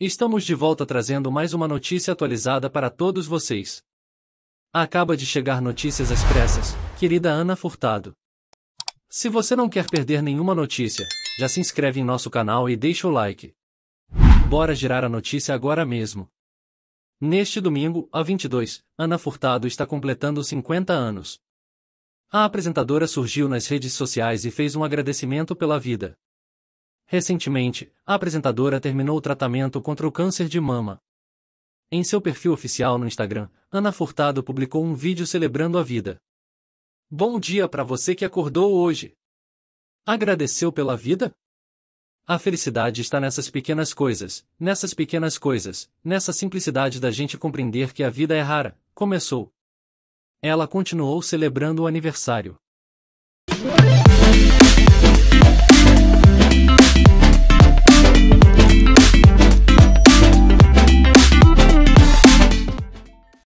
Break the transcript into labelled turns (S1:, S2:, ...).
S1: Estamos de volta trazendo mais uma notícia atualizada para todos vocês. Acaba de chegar notícias expressas, querida Ana Furtado. Se você não quer perder nenhuma notícia, já se inscreve em nosso canal e deixa o like. Bora girar a notícia agora mesmo. Neste domingo, a 22, Ana Furtado está completando 50 anos. A apresentadora surgiu nas redes sociais e fez um agradecimento pela vida, Recentemente, a apresentadora terminou o tratamento contra o câncer de mama. Em seu perfil oficial no Instagram, Ana Furtado publicou um vídeo celebrando a vida. Bom dia para você que acordou hoje. Agradeceu pela vida? A felicidade está nessas pequenas coisas, nessas pequenas coisas, nessa simplicidade da gente compreender que a vida é rara. Começou. Ela continuou celebrando o aniversário.